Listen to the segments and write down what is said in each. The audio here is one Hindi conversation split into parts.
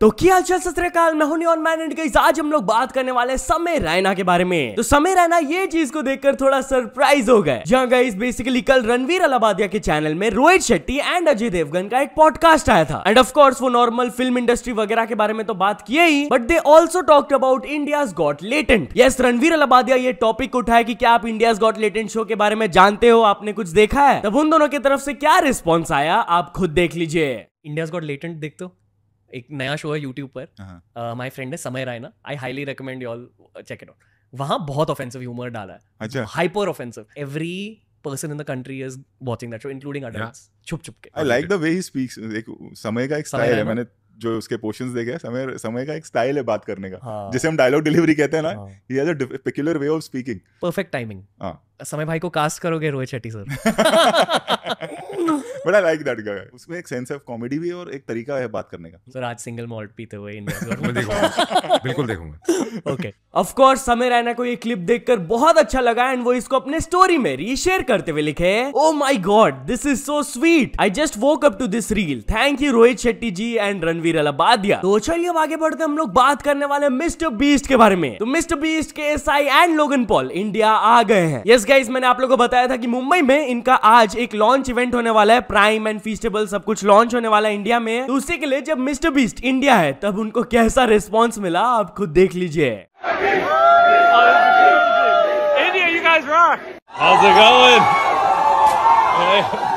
तो क्या चल सतरकाल मैं हूं और मैन गाइस आज हम लोग बात करने वाले हैं समय रैना के बारे में तो समय रैना ये चीज को देखकर थोड़ा सरप्राइज हो गए जहां गाइस बेसिकली कल रणवीर अलाबादिया के चैनल में रोहित शेट्टी एंड अजय देवगन का एक पॉडकास्ट आया था एंड ऑफ कोर्स वो नॉर्मल फिल्म इंडस्ट्री वगैरह के बारे में तो बात किए ही but they also talked about India got latent yes Ranveer Allahbadia ये टॉपिक उठाया की क्या आप इंडिया गॉट लेटेंट शो के बारे में जानते हो आपने कुछ देखा है तब उन दोनों की तरफ से क्या रिस्पॉन्स आया आप खुद देख लीजिए इंडिया गॉट लेटेंट देखते हो एक नया शो है यूट्यूब पर माई फ्रेंड है Samay Raina I highly recommend you all check it out वहाँ बहुत ऑफेंसिव ह्यूमर डाला है अच्छा hyper offensive every person in the country is watching that show including adults yeah. छुप छुप के I like the way he speaks एक समय का एक स्टाइल है मैंने जो उसके पोर्शंस देखे हैं समय समय का एक स्टाइल है बात करने का हाँ. जिसे हम डायलॉग डिलीवरी कहते हैं ना he has a peculiar way of speaking perfect timing हां समय भाई को कास्ट करोगे Rohit Shetty sir but I like that guy उसमें एक सेंस ऑफ कॉमेडी भी है और एक तरीका है बात करने का सर आज सिंगल मॉल्ट पीते हुए बिल्कुल देखूंगा ओके ऑफ कोर्स समय रैना को ये क्लिप देखकर बहुत अच्छा लगा एंड वो इसको अपने स्टोरी में रीशेयर करते हुए लिखे oh my god this is so sweet I just woke up to this reel thank you Rohit Shetty ji and Ranveer Allahbadia तो चलिए अब आगे बढ़ते हम लोग बात करने वाले मिस्टर बीस्ट के बारे में तो mister Beast KSI and Logan Paul India आ गए हैं यस गाइस मैंने आप लोगों को बताया था कि मुंबई में इनका आज एक लॉन्च इवेंट होने वाला है प्राइम एंड फेस्टिवल सब कुछ लॉन्च होने वाला है इंडिया में तो उसी के लिए जब मिस्टर बीस्ट इंडिया है तब उनको कैसा रिस्पॉन्स मिला आप खुद देख लीजिए How's it going?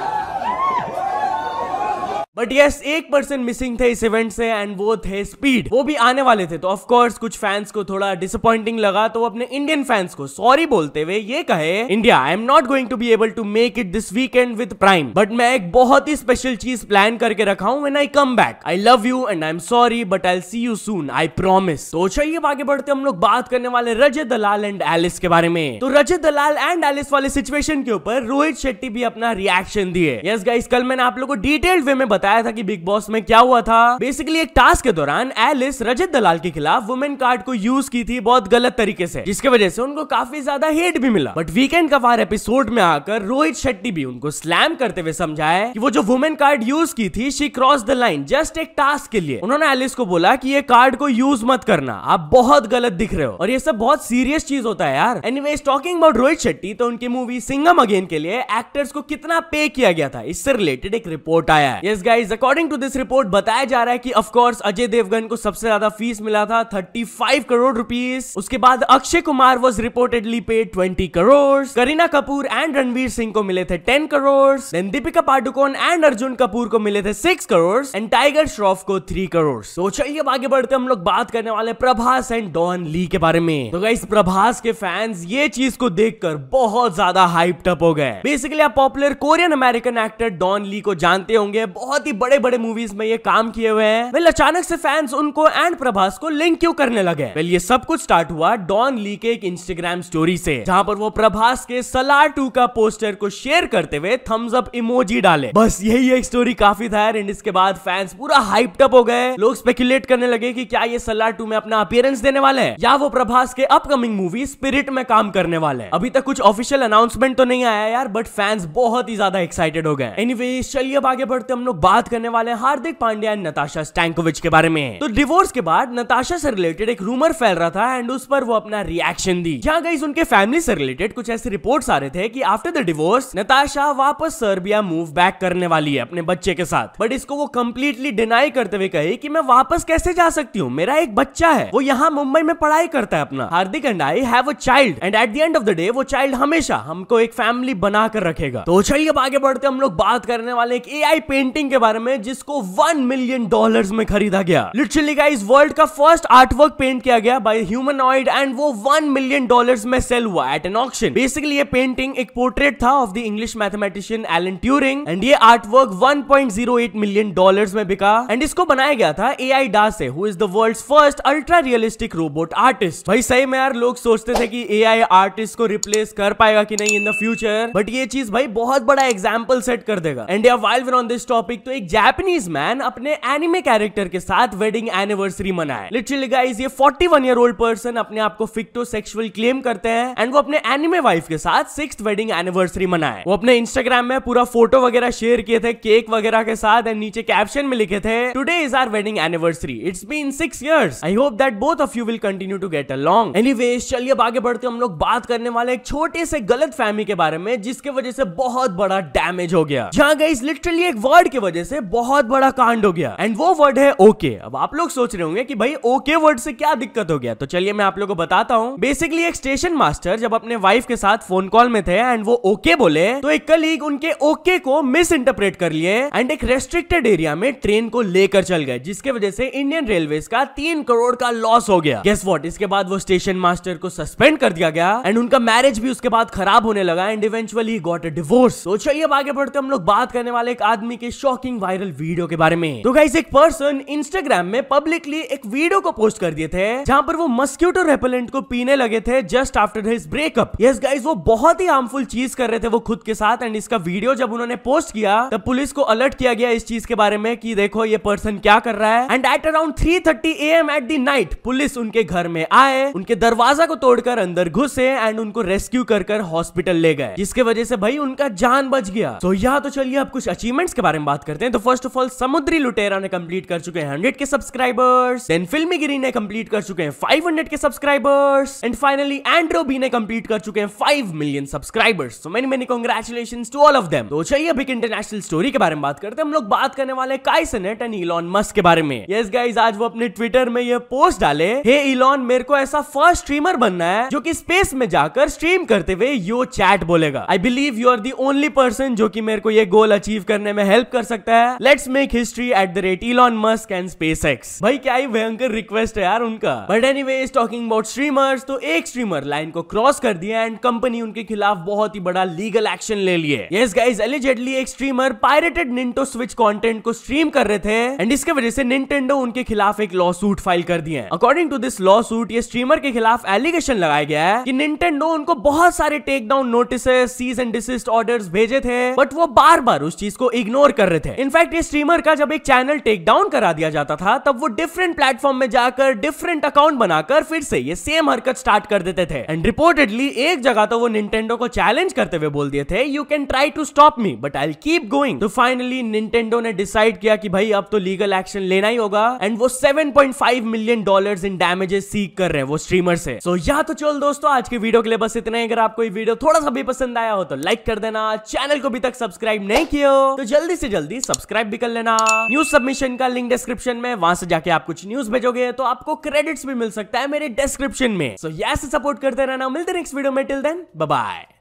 But yes एक पर्सन मिसिंग थे इस इवेंट से एंड वो थे स्पीड वो भी आने वाले थे तो ऑफ कोर्स कुछ फैंस को थोड़ा डिसअपॉइंटिंग लगा तो वो अपने इंडियन फैंस को सॉरी बोलते हुए ये कहे India I am not going to be able to make it this weekend with Prime but मैं एक बहुत ही स्पेशल चीज प्लान करके रखा हूँ when I come back I love you and I am sorry but I see you soon I promise तो चलिए आगे बढ़ते हम लोग बात करने वाले रजत दलाल एंड एलिस के बारे में तो रजत दलाल एंड एलिस वाले सिचुएशन के ऊपर रोहित शेट्टी भी अपना रिएक्शन दिए यस गाइस कल मैंने आप लोगों को डिटेल्ड वे में बताया बताया था कि बिग बॉस में क्या हुआ था बेसिकली एक टास्क के दौरान एलिस रजत दलाल के खिलाफ वुमेन कार्ड को यूज की थी बहुत गलत तरीके से जिसके वजह से उनको काफी ज्यादा हेट भी मिला बट वीकेंड का फार एपिसोड में आकर रोहित शेट्टी भी उनको स्लैम करते हुए समझाया कि वो जो वुमेन कार्ड यूज की थी she cross the line just एक टास्क के लिए उन्होंने एलिस को बोला की ये कार्ड को यूज मत करना आप बहुत गलत दिख रहे हो और ये सब बहुत सीरियस चीज होता है यार any talking about Rohit Shetty तो उनकी मूवी सिंगम अगेन के लिए एक्टर्स को कितना पे किया गया था इससे रिलेटेड एक रिपोर्ट आया है yes, guys, guys according to this report बताया जा रहा है कि ऑफ कोर्स अजय देवगन को सबसे ज्यादा फीस मिला था 35 करोड़ रुपीस उसके बाद Akshay Kumar was reportedly paid 20 crore Kareena Kapoor and Ranveer Singh को मिले थे 10 करोड़ देन दीपिका पाडुकोन एंड अर्जुन कपूर को मिले थे 6 करोड़ एंड टाइगर श्रॉफ को 3 करोड़ तो चलिए अब आगे बढ़ते हम लोग बात करने वाले प्रभास एंड डॉन ली के बारे में तो गाइस प्रभास के फैंस ये चीज को देखकर बहुत ज्यादा हाइप्ड अप हो गए बेसिकली आप popular Korean American actor Don Lee को जानते होंगे बहुत ही बड़े बड़े मूवीज में ये काम किए हुए हैं वेल अचानक से फैंस उनको एंड प्रभास को लिंक क्यों करने लगे वेल ये सब कुछ स्टार्ट हुआ डॉन ली के एक इंस्टाग्राम स्टोरी से जहाँ पर वो प्रभास के सलार टू का पोस्टर को शेयर करते हुए थम्स अप इमोजी डाले बस यही एक स्टोरी काफी था एंड इसके बाद फैंस पूरा हाइप टप हो गए लोग स्पेकुलेट करने लगे कि क्या ये सलार टू में अपना अपियरेंस देने वाले हैं या वो प्रभास के अपकमिंग मूवी स्पिरिट में काम करने वाले हैं अभी तक कुछ ऑफिशियल अनाउंसमेंट तो नहीं आया यार बट फैंस बहुत ही ज्यादा एक्साइटेड हो गए एनीवे चलिए अब आगे बढ़ते हम लोग बात करने वाले हैं Hardik Pandya and Natasha Stankovic के बारे में तो डिवोर्स के बाद नताशा से रिलेटेड एक रूमर फैल रहा था एंड उस पर वो अपना रिएक्शन दी जहाँ गई उनके फैमिली से रिलेटेड कुछ ऐसे रिपोर्ट आ रहे थे की आफ्टर द डिवोर्स नताशा वापस सर्बिया मूव बैक करने वाली है अपने बच्चे के साथ बट इसको वो कम्प्लीटली डिनाई करते हुए कही की मैं वापस कैसे जा सकती हूँ मेरा एक बच्चा है वो यहाँ मुंबई में पढ़ाई करता है अपना Hardik and I have a child and at the end of the day वो चाइल्ड हमेशा हमको एक फैमिली बना कर रखेगा तो चलिए अब आगे बढ़ते हम लोग बात करने वाले एक एआई पेंटिंग के बारे में जिसको वन मिलियन डॉलर में खरीदा गया लिटरली गाइस वर्ल्ड का फर्स्ट आर्टवर्क पेंट किया गया बाय ह्यूमनॉइड एंड वो वन मिलियन डॉलर्स में सेल हुआ एट एन ऑप्शन बेसिकली ये पेंटिंग एक पोर्ट्रेट था of the English mathematician Alan Turing and ये आर्टवर्क 1.08 मिलियन डॉलर्स में बिका एंड इसको बनाया गया था ए आई डा से who is the world first ultra realistic robot artist भाई सही में यार लोग सोचते थे कि ए आई आर्टिस्ट को रिप्लेस कर पाएगा कि नहीं इन द फ्यूचर बट ये चीज भाई बहुत बड़ा एग्जाम्पल सेट कर देगा and while on this topic तो एक जापानीज मैन अपने एनिमे कैरेक्टर के साथ वेडिंग एनिवर्सरी मनाए लिटरली गाइस ये 41 ईयर ओल्ड पर्सन अपने आप को फिक्टो सेक्सुअल क्लेम करते हैं एंड वो अपने एनिमे वाइफ के साथ सिक्स वेडिंग एनिवर्सरी मनाए वो अपने इंस्टाग्राम में पूरा फोटो वगैरह शेयर किए थे केक वगैरह के साथ एंड नीचे कैप्शन में लिखे थे today is our wedding anniversary it's been six years I hope that both of you will continue to get along any चलिए अब आगे बढ़ते हम लोग बात करने वाले एक छोटे से गलत फैमिली के बारे में जिसके वजह से बहुत बड़ा डैमेज हो गया जहाँ गई लिटरली एक वर्ड की वजह वजह से बहुत बड़ा कांड हो गया एंड वो वर्ड है ओके अब आप लोग सोच रहे होंगे कि भाई ओके वर्ड से क्या दिक्कत हो गया तो चलिए मैं आप लोग को बताता हूँ बेसिकली एक स्टेशन मास्टर जब अपने वाइफ के साथ फोन कॉल में थे एंड वो ओके बोले तो एक कलीग उनके ओके को मिस इंटरप्रेट कर लिए एंड एक रेस्ट्रिक्टेड एरिया में ट्रेन को लेकर चल गए जिसके वजह से इंडियन रेलवे का तीन करोड़ का लॉस हो गया गेस वॉट इसके बाद वो स्टेशन मास्टर को सस्पेंड कर दिया गया एंड उनका मैरिज भी उसके बाद खराब होने लगा and eventually got a divorce तो चलिए अब आगे बढ़ते हम लोग बात करने वाले एक आदमी के शॉकिंग शॉकिंग वायरल वीडियो के बारे में तो गाइस एक पर्सन इंस्टाग्राम में पब्लिकली एक वीडियो को पोस्ट कर दिए थे जहाँ पर वो मस्क्यूटो रेपेलेंट को पीने लगे थे just after his breakup yes guys वो बहुत ही हार्मफुल चीज कर रहे थे वो खुद के साथ एंड इसका वीडियो जब उन्होंने पोस्ट किया तब पुलिस को अलर्ट किया गया इस चीज के बारे में की देखो ये पर्सन क्या कर रहा है and at around three thirty A M at the night police उनके घर में आए उनके दरवाजा को तोड़कर अंदर घुसे एंड उनको रेस्क्यू कर कर हॉस्पिटल ले गए जिसके वजह से भाई उनका जान बच गया तो यहाँ तो चलिए अब कुछ अचीवमेंट्स के बारे में बात करते करते हैं तो फर्स्ट ऑफ ऑल समुद्री लुटेरा ने कंप्लीट कर चुके हैं 100 के सब्सक्राइबर्स देन फिल्मी गिरी ने कंप्लीट कर चुके हैं 500 के सब्सक्राइबर्स एंड फाइनली एंड्रो भी ने कंप्लीट कर चुके हैं 5 million subscribers so many many congratulation to all of them तो चलिए अब एक इंटरनेशनल स्टोरी के बारे में बात करते हैं हम लोग बात करने वाले काई सनेट एंड इलॉन मस्क के बारे में यस yes गाइस आज वो अपने ट्विटर में ये पोस्ट डाले हे hey इलॉन मेरे को ऐसा फर्स्ट स्ट्रीमर बनना है जो कि स्पेस में जाकर स्ट्रीम करते हुए यो चैट बोलेगा I believe you are the only person जो कि मेरे को ये गोल अचीव करने में हेल्प कर सकता सकता है let's make history at the rate Elon Musk and SpaceX भाई क्या ही भयंकर रिक्वेस्ट है यार उनका but anyway talking about streamers तो एक स्ट्रीमर लाइन को क्रॉस कर दिया एंड कंपनी उनके खिलाफ बहुत ही बड़ा लीगल एक्शन ले लिए यस गाइस एलिजेडली एक streamer pirated Nintendo Switch content को स्ट्रीम कर रहे थे एंड इसके वजह से निंटेंडो उनके खिलाफ एक लॉ सूट फाइल कर दिए according to this lawsuit ये स्ट्रीमर के खिलाफ एलिगेशन लगाया गया है कि निंटेंडो उनको बहुत सारे take down notice cease and desist order भेजे थे बट वो बार बार उस चीज को इग्नोर कर रहे थे इनफैक्ट ये स्ट्रीमर का जब एक चैनल टेक डाउन करा दिया जाता था तब वो डिफरेंट प्लेटफॉर्म में जाकर डिफरेंट अकाउंट बनाकर फिर से ये सेम हरकत स्टार्ट कर देते थे एंड रिपोर्टेडली एक जगह तो वो निंटेंडो को चैलेंज करते हुए बोल दिए थे you can try to stop me but I keep going तो फाइनली निंटेंडो ने डिसाइड किया कि भाई अब तो लीगल एक्शन लेना ही होगा एंड वो 7.5 मिलियन डॉलर्स इन डैमेजेस सीख कर रहे हैं वो स्ट्रीमर से सो so, या तो चल दोस्तों आज के वीडियो के लिए बस इतना ही अगर आपको ये वीडियो थोड़ा सा भी पसंद आया हो तो लाइक कर देना चैनल को अभी तक सब्सक्राइब नहीं किया तो जल्दी से जल्दी ही सब्सक्राइब भी कर लेना न्यूज सबमिशन का लिंक डिस्क्रिप्शन में वहां से जाके आप कुछ न्यूज भेजोगे तो आपको क्रेडिट्स भी मिल सकता है मेरे डिस्क्रिप्शन में सो so, यस सपोर्ट करते रहना मिलते नेक्स्ट वीडियो में टिल देन बाय